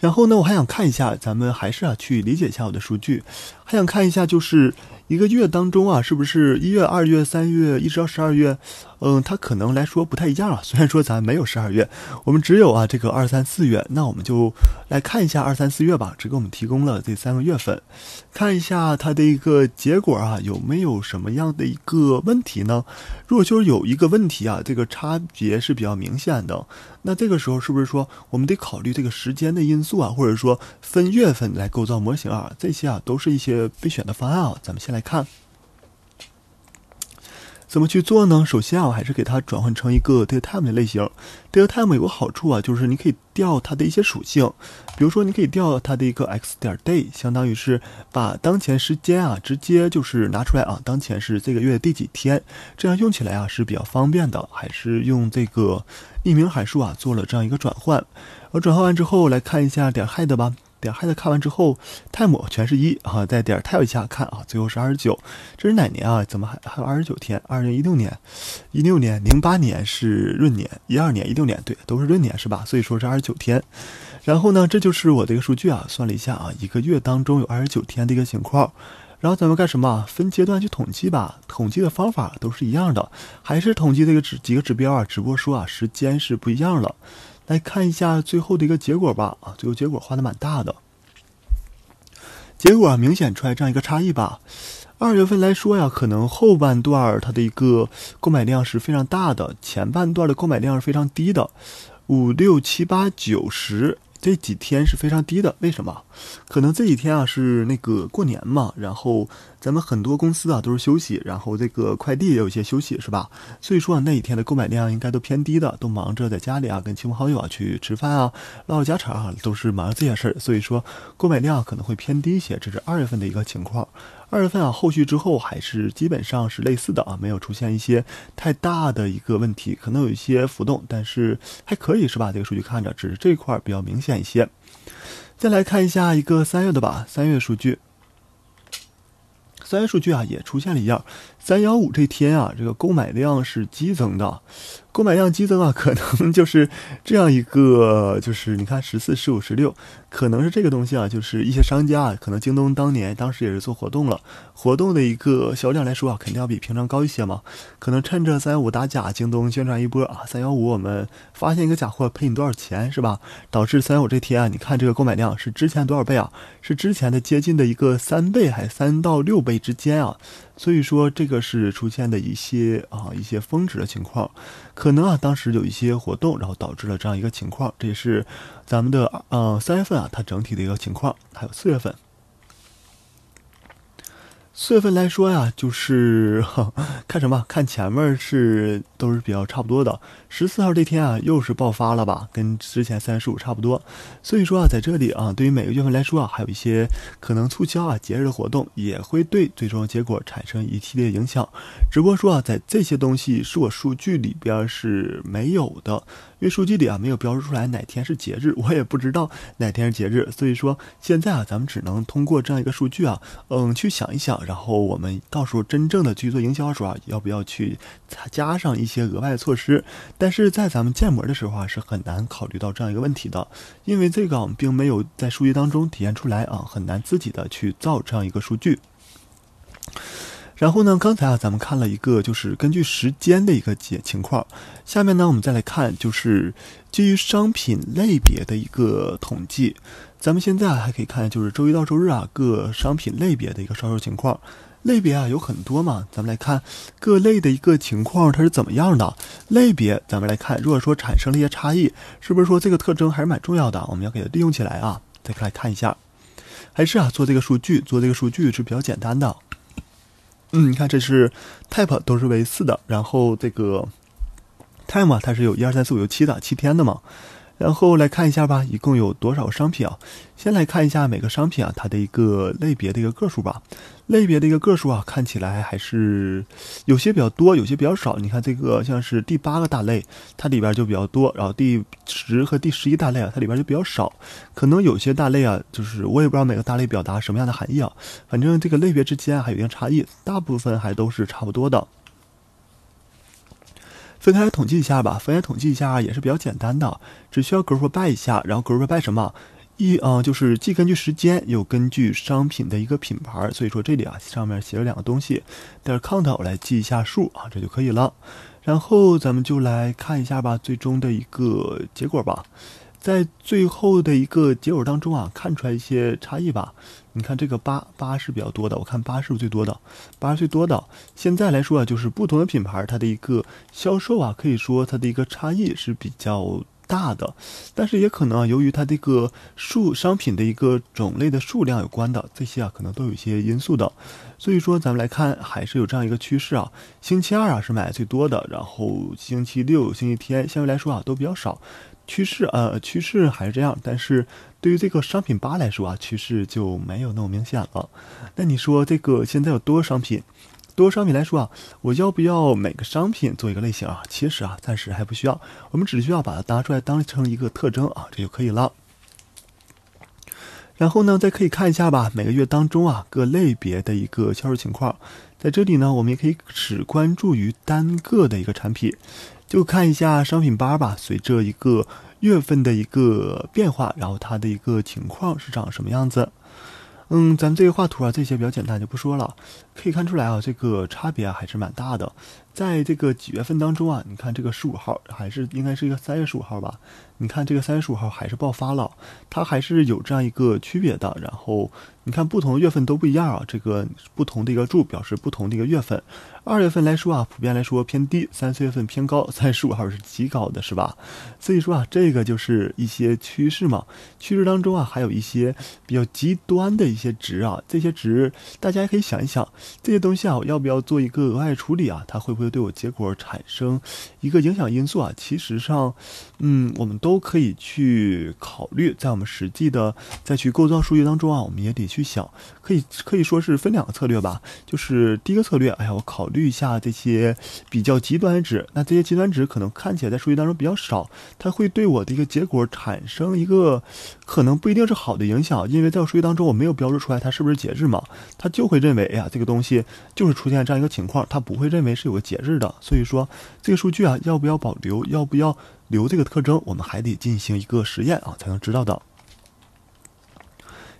然后呢？我还想看一下，咱们还是啊去理解一下我的数据，还想看一下就是。一个月当中啊，是不是一月、二月、三月，一直到十二月？嗯，它可能来说不太一样啊。虽然说咱没有十二月，我们只有啊这个二三四月。那我们就来看一下二三四月吧，只给我们提供了这三个月份，看一下它的一个结果啊，有没有什么样的一个问题呢？如果就是有一个问题啊，这个差别是比较明显的，那这个时候是不是说我们得考虑这个时间的因素啊，或者说分月份来构造模型啊？这些啊都是一些备选的方案啊。咱们先来。来看怎么去做呢？首先啊，我还是给它转换成一个 DateTime 的类型。DateTime 有个好处啊，就是你可以调它的一些属性，比如说你可以调它的一个 X 点 Day，相当于是把当前时间啊直接就是拿出来啊。当前是这个月的第几天？这样用起来啊是比较方便的。还是用这个匿名函数啊做了这样一个转换。而转换完之后，来看一下点 h a d 吧。点，孩子看完之后，time 全是一啊，再点 t i l e 一下看啊，最后是二十九，这是哪年啊？怎么还还有二十九天？二零一六年，一六年、零八年是闰年，一二年、一六年对，都是闰年是吧？所以说是二十九天。然后呢，这就是我的一个数据啊，算了一下啊，一个月当中有二十九天的一个情况。然后咱们干什么？分阶段去统计吧，统计的方法都是一样的，还是统计这个指几个指标啊，只不过说啊，时间是不一样了。来看一下最后的一个结果吧，啊，最后结果画的蛮大的，结果明显出来这样一个差异吧。二月份来说呀，可能后半段它的一个购买量是非常大的，前半段的购买量是非常低的，五六七八九十。这几天是非常低的，为什么？可能这几天啊是那个过年嘛，然后咱们很多公司啊都是休息，然后这个快递也有些休息，是吧？所以说啊那几天的购买量应该都偏低的，都忙着在家里啊跟亲朋好友啊去吃饭啊唠唠家常啊，都是忙这些事儿，所以说购买量可能会偏低一些。这是二月份的一个情况。二月份啊后续之后还是基本上是类似的啊，没有出现一些太大的一个问题，可能有一些浮动，但是还可以是吧？这个数据看着，只是这块比较明显。一些，再来看一下一个三月的吧，三月数据。三月数据啊也出现了一样，三幺五这天啊，这个购买量是激增的，购买量激增啊，可能就是这样一个，就是你看十四、十五、十六，可能是这个东西啊，就是一些商家啊，可能京东当年当时也是做活动了，活动的一个销量来说啊，肯定要比平常高一些嘛，可能趁着三幺五打假，京东宣传一波啊，三幺五我们发现一个假货赔你多少钱是吧？导致三幺五这天啊，你看这个购买量是之前多少倍啊？是之前的接近的一个三倍还三到六倍？之间啊，所以说这个是出现的一些啊一些峰值的情况，可能啊当时有一些活动，然后导致了这样一个情况。这也是咱们的呃三月份啊它整体的一个情况，还有四月份。四月份来说呀，就是 看什么？看前面是都是比较差不多的。十四号这天啊，又是爆发了吧？跟之前三十五差不多。所以说啊，在这里啊，对于每个月份来说啊，还有一些可能促销啊、节日的活动，也会对最终结果产生一系列影响。只不过说啊，在这些东西是我数据里边是没有的，因为数据里啊没有标注出来哪天是节日，我也不知道哪天是节日。所以说现在啊，咱们只能通过这样一个数据啊，嗯，去想一想。然后我们到时候真正的去做营销的时候啊，要不要去加上一些额外的措施？但是在咱们建模的时候啊，是很难考虑到这样一个问题的，因为这个我们并没有在数据当中体现出来啊，很难自己的去造这样一个数据。然后呢，刚才啊，咱们看了一个就是根据时间的一个解情况，下面呢，我们再来看就是基于商品类别的一个统计。咱们现在还可以看，就是周一到周日啊，各商品类别的一个销售情况。类别啊有很多嘛，咱们来看各类的一个情况，它是怎么样的？类别，咱们来看，如果说产生了一些差异，是不是说这个特征还是蛮重要的？我们要给它利用起来啊！再来看一下，还是啊做这个数据，做这个数据是比较简单的。嗯，你看这是 type 都是为四的，然后这个 time 啊、它是有一二三四五六七的，七天的嘛。然后来看一下吧，一共有多少商品啊？先来看一下每个商品啊，它的一个类别的一个个数吧。类别的一个个数啊，看起来还是有些比较多，有些比较少。你看这个像是第八个大类，它里边就比较多；然后第十和第十一大类啊，它里边就比较少。可能有些大类啊，就是我也不知道每个大类表达什么样的含义啊。反正这个类别之间还有一定差异，大部分还都是差不多的。分开来统计一下吧，分开统计一下也是比较简单的，只需要 group by 一下，然后 group by 什么？一啊，就是既根据时间，又根据商品的一个品牌，所以说这里啊上面写了两个东西，点 count 我来记一下数啊，这就可以了。然后咱们就来看一下吧，最终的一个结果吧，在最后的一个结果当中啊，看出来一些差异吧。你看这个八八是比较多的，我看八是不是最多的？八是最多的。现在来说啊，就是不同的品牌它的一个销售啊，可以说它的一个差异是比较大的，但是也可能啊，由于它这个数商品的一个种类的数量有关的，这些啊可能都有一些因素的。所以说咱们来看，还是有这样一个趋势啊。星期二啊是买的最多的，然后星期六、星期天相对来说啊都比较少。趋势啊，趋势还是这样，但是对于这个商品八来说啊，趋势就没有那么明显了。那你说这个现在有多少商品？多少商品来说啊，我要不要每个商品做一个类型啊？其实啊，暂时还不需要，我们只需要把它拿出来当成一个特征啊，这就可以了。然后呢，再可以看一下吧，每个月当中啊，各类别的一个销售情况。在这里呢，我们也可以只关注于单个的一个产品。就看一下商品班吧，随着一个月份的一个变化，然后它的一个情况是长什么样子？嗯，咱们这个画图啊，这些比较简单就不说了。可以看出来啊，这个差别还是蛮大的。在这个几月份当中啊，你看这个十五号还是应该是一个三月十五号吧？你看这个三十五号还是爆发了，它还是有这样一个区别的。然后你看不同的月份都不一样啊，这个不同的一个柱表示不同的一个月份。二月份来说啊，普遍来说偏低；三四月份偏高；三十五号是极高的，是吧？所以说啊，这个就是一些趋势嘛。趋势当中啊，还有一些比较极端的一些值啊，这些值大家也可以想一想，这些东西啊，我要不要做一个额外处理啊？它会不会对我结果产生一个影响因素啊？其实上，嗯，我们都。都可以去考虑，在我们实际的再去构造数据当中啊，我们也得去想，可以可以说是分两个策略吧。就是第一个策略，哎呀，我考虑一下这些比较极端值，那这些极端值可能看起来在数据当中比较少，它会对我的一个结果产生一个可能不一定是好的影响，因为在我数据当中我没有标注出来它是不是节日嘛，它就会认为，哎呀，这个东西就是出现这样一个情况，它不会认为是有个节日的。所以说，这个数据啊，要不要保留？要不要？留这个特征，我们还得进行一个实验啊，才能知道的。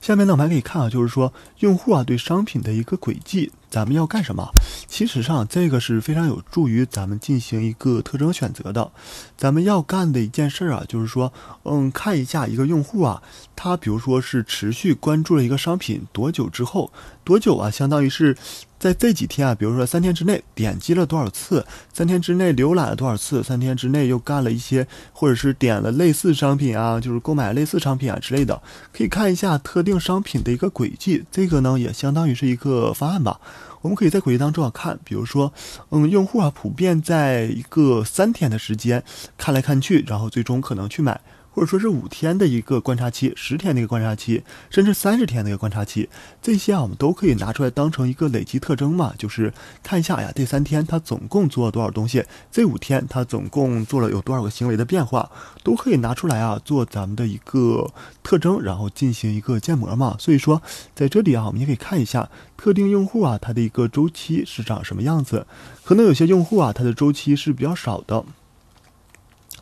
下面呢，我们还可以看啊，就是说用户啊对商品的一个轨迹。咱们要干什么？其实上这个是非常有助于咱们进行一个特征选择的。咱们要干的一件事啊，就是说，嗯，看一下一个用户啊，他比如说是持续关注了一个商品多久之后，多久啊，相当于是在这几天啊，比如说三天之内点击了多少次，三天之内浏览了多少次，三天之内又干了一些，或者是点了类似商品啊，就是购买类似商品啊之类的，可以看一下特定商品的一个轨迹。这个呢，也相当于是一个方案吧。我们可以在轨迹当中啊看，比如说，嗯，用户啊普遍在一个三天的时间看来看去，然后最终可能去买。或者说是五天的一个观察期，十天的一个观察期，甚至三十天的一个观察期，这些啊我们都可以拿出来当成一个累积特征嘛，就是看一下呀，这三天他总共做了多少东西，这五天他总共做了有多少个行为的变化，都可以拿出来啊做咱们的一个特征，然后进行一个建模嘛。所以说在这里啊，我们也可以看一下特定用户啊它的一个周期是长什么样子，可能有些用户啊它的周期是比较少的。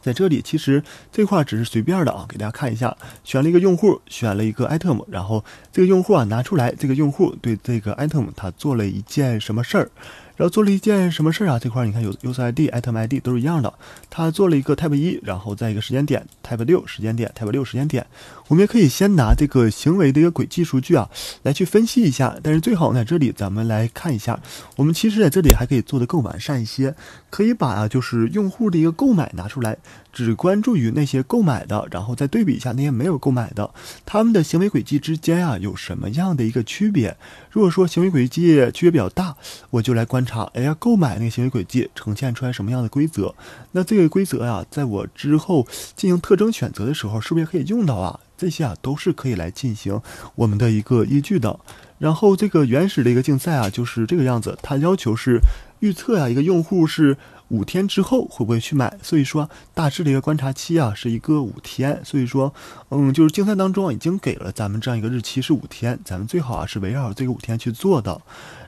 在这里，其实这块只是随便的啊，给大家看一下，选了一个用户，选了一个 item，然后这个用户啊拿出来，这个用户对这个 item 他做了一件什么事儿。然后做了一件什么事儿啊？这块你看有 user_id、item_id 都是一样的。他做了一个 type 一，然后在一个时间点 type 六，时间点 type 六，时间点。我们也可以先拿这个行为的一个轨迹数据啊，来去分析一下。但是最好呢，这里咱们来看一下，我们其实在这里还可以做的更完善一些，可以把就是用户的一个购买拿出来。只关注于那些购买的，然后再对比一下那些没有购买的，他们的行为轨迹之间啊有什么样的一个区别？如果说行为轨迹区别比较大，我就来观察，哎呀，购买那个行为轨迹呈现出来什么样的规则？那这个规则呀，在我之后进行特征选择的时候，是不是也可以用到啊？这些啊都是可以来进行我们的一个依据的。然后这个原始的一个竞赛啊就是这个样子，它要求是预测呀一个用户是。五天之后会不会去买？所以说大致的一个观察期啊是一个五天。所以说，嗯，就是竞赛当中已经给了咱们这样一个日期是五天，咱们最好啊是围绕这个五天去做的。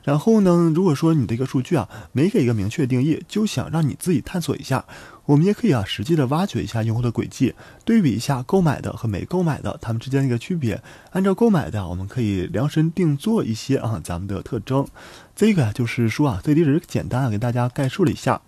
然后呢，如果说你的一个数据啊没给一个明确定义，就想让你自己探索一下，我们也可以啊实际的挖掘一下用户的轨迹，对比一下购买的和没购买的他们之间的一个区别。按照购买的，我们可以量身定做一些啊咱们的特征。这个就是说啊最低值简单啊给大家概述了一下。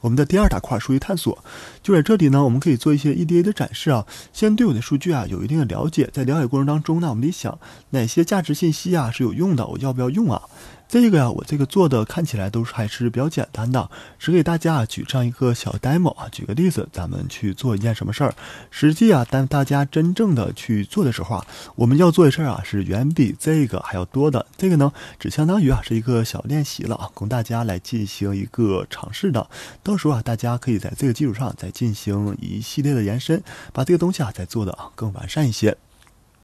我们的第二大块数据探索，就在这里呢。我们可以做一些 EDA 的展示啊。先对我的数据啊有一定的了解，在了解过程当中呢，我们得想哪些价值信息啊是有用的，我要不要用啊？这个呀，我这个做的看起来都是还是比较简单的，只给大家啊举上一个小 demo 啊，举个例子，咱们去做一件什么事儿。实际啊，当大家真正的去做的时候啊，我们要做的事儿啊，是远比这个还要多的。这个呢，只相当于啊是一个小练习了，啊，供大家来进行一个尝试的。到时候啊，大家可以在这个基础上再进行一系列的延伸，把这个东西啊再做的啊更完善一些。